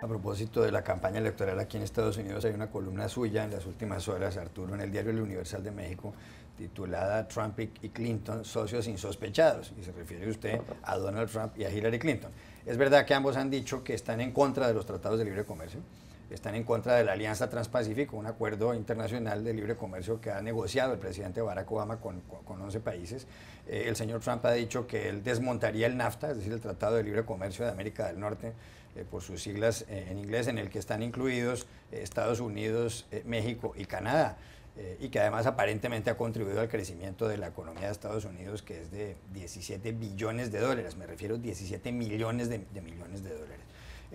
A propósito de la campaña electoral aquí en Estados Unidos, hay una columna suya en las últimas horas, Arturo, en el diario El Universal de México, titulada Trump y Clinton, socios insospechados, y se refiere usted a Donald Trump y a Hillary Clinton. ¿Es verdad que ambos han dicho que están en contra de los tratados de libre comercio? están en contra de la Alianza Transpacífico, un acuerdo internacional de libre comercio que ha negociado el presidente Barack Obama con, 11 países. Eh, el señor Trump ha dicho que él desmontaría el NAFTA, es decir, el Tratado de Libre Comercio de América del Norte, eh, por sus siglas eh, en inglés, en el que están incluidos Estados Unidos, México y Canadá. y que además aparentemente ha contribuido al crecimiento de la economía de Estados Unidos, que es de 17 billones de dólares, me refiero a 17 millones de millones de dólares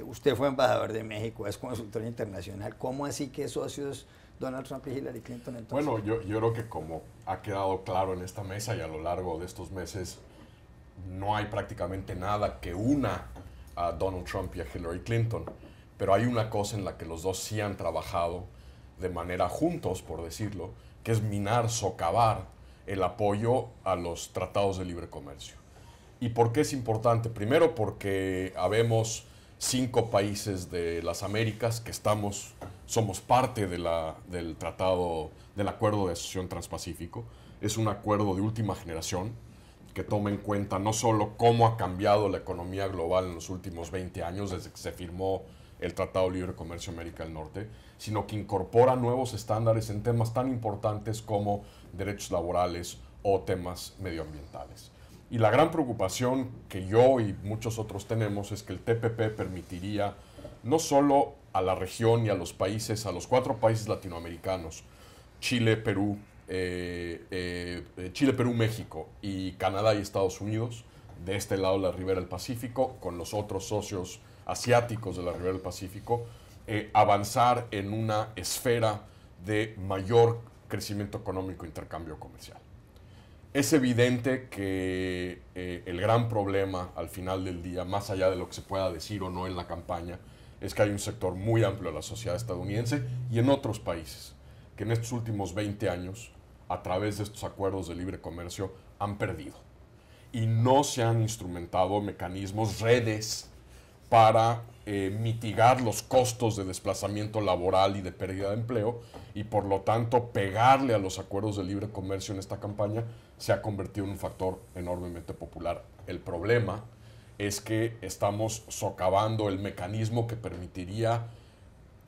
usted fue embajador de México, es consultor internacional, ¿cómo así que socios Donald Trump y Hillary Clinton Bueno, yo, yo creo que como ha quedado claro en esta mesa y a lo largo de estos meses, no hay prácticamente nada que una a Donald Trump y a Hillary Clinton, pero hay una cosa en la que los dos sí han trabajado de manera juntos, por decirlo, que es minar, socavar el apoyo a los tratados de libre comercio. ¿Y por qué es importante? Primero porque habemos cinco países de las Américas que estamos, somos parte del tratado, del acuerdo de asociación transpacífico. Es un acuerdo de última generación que toma en cuenta no solo cómo ha cambiado la economía global en los últimos 20 años desde que se firmó el Tratado de Libre Comercio América del Norte, sino que incorpora nuevos estándares en temas tan importantes como derechos laborales o temas medioambientales. Y la gran preocupación que yo y muchos otros tenemos es que el TPP permitiría no solo a la región y a los países, a los cuatro países latinoamericanos, Chile, Perú, eh, eh, eh, Chile, Perú, México y Canadá y Estados Unidos, de este lado de la ribera del Pacífico, con los otros socios asiáticos de la ribera del Pacífico, avanzar en una esfera de mayor crecimiento económico, e intercambio comercial. Es evidente que eh, el gran problema al final del día, más allá de lo que se pueda decir o no en la campaña, es que hay un sector muy amplio de la sociedad estadounidense y en otros países que en estos últimos 20 años, a través de estos acuerdos de libre comercio, han perdido. Y no se han instrumentado mecanismos, redes para eh, mitigar los costos de desplazamiento laboral y de pérdida de empleo y por lo tanto pegarle a los acuerdos de libre comercio en esta campaña se ha convertido en un factor enormemente popular. El problema es que estamos socavando el mecanismo que permitiría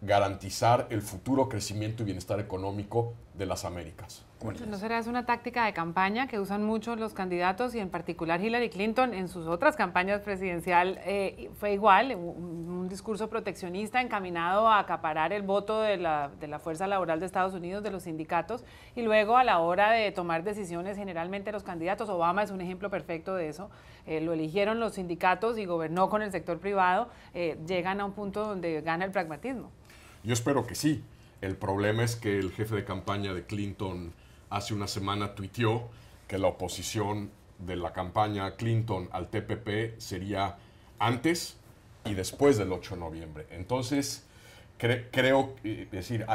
garantizar el futuro crecimiento y bienestar económico de las Américas. ¿No será es una táctica de campaña que usan muchos los candidatos y en particular Hillary Clinton en sus otras campañas presidenciales. Eh, fue igual, un, discurso proteccionista encaminado a acaparar el voto de la, de la fuerza laboral de Estados Unidos, de los sindicatos, y luego a la hora de tomar decisiones generalmente los candidatos, Obama es un ejemplo perfecto de eso, eh, lo eligieron los sindicatos y gobernó con el sector privado, eh, llegan a un punto donde gana el pragmatismo. Yo espero que sí. El problema es que el jefe de campaña de Clinton hace una semana tuiteó que la oposición de la campaña Clinton al TPP sería antes y después del 8 de noviembre. Entonces, creo, eh, es decir,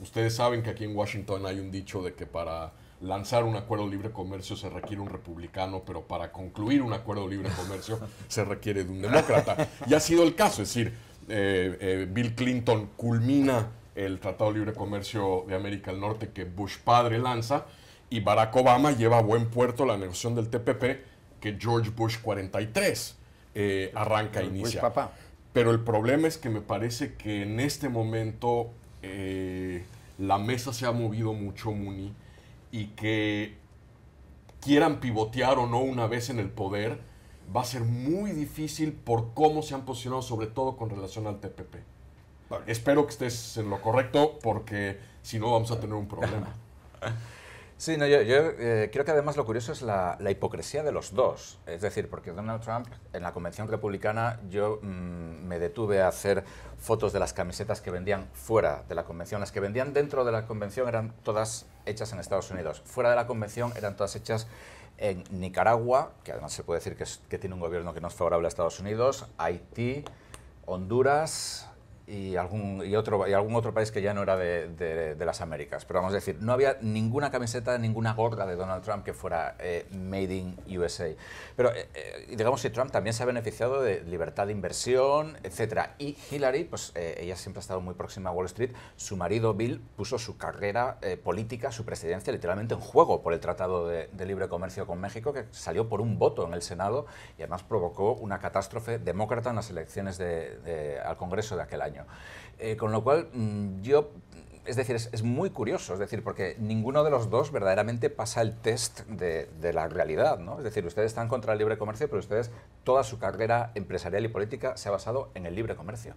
ustedes saben que aquí en Washington hay un dicho de que para lanzar un acuerdo libre comercio se requiere un republicano, pero para concluir un acuerdo libre comercio se requiere de un demócrata. Y ha sido el caso, es decir, eh, eh, Bill Clinton culmina el Tratado de Libre Comercio de América del Norte que Bush padre lanza y Barack Obama lleva a buen puerto la negociación del TPP que George Bush 43 eh, arranca e inicia. Pero el problema es que me parece que en este momento eh, la mesa se ha movido mucho, Muni, y que quieran pivotear o no una vez en el poder, va a ser muy difícil por cómo se han posicionado, sobre todo con relación al TPP espero que estés en lo correcto porque si no vamos a tener un problema. Sí, yo, eh, creo que además lo curioso es la, hipocresía de los dos. Es decir, porque Donald Trump, en la convención republicana, yo mm, me detuve a hacer fotos de las camisetas que vendían fuera de la convención. Las que vendían dentro de la convención eran todas hechas en Estados Unidos. Fuera de la convención eran todas hechas en Nicaragua, que además se puede decir que tiene un gobierno que no es favorable a Estados Unidos, Haití, Honduras, y algún, y otro, y algún otro país que ya no era de, de, las Américas. Pero vamos a decir, no había ninguna camiseta, ninguna gorra de Donald Trump que fuera eh, Made in USA. Pero eh, eh, digamos que Trump también se ha beneficiado de libertad de inversión, etc. Y Hillary, pues ella siempre ha estado muy próxima a Wall Street. Su marido Bill puso su carrera política, su presidencia, literalmente en juego por el Tratado de, de Libre Comercio con México, que salió por un voto en el Senado y además provocó una catástrofe demócrata en las elecciones al Congreso de aquel año. Eh, con lo cual, mm, yo es decir, es, muy curioso, es decir, porque ninguno de los dos verdaderamente pasa el test de, de, la realidad, ¿no? Es decir, ustedes están contra el libre comercio, pero ustedes, toda su carrera empresarial y política se ha basado en el libre comercio.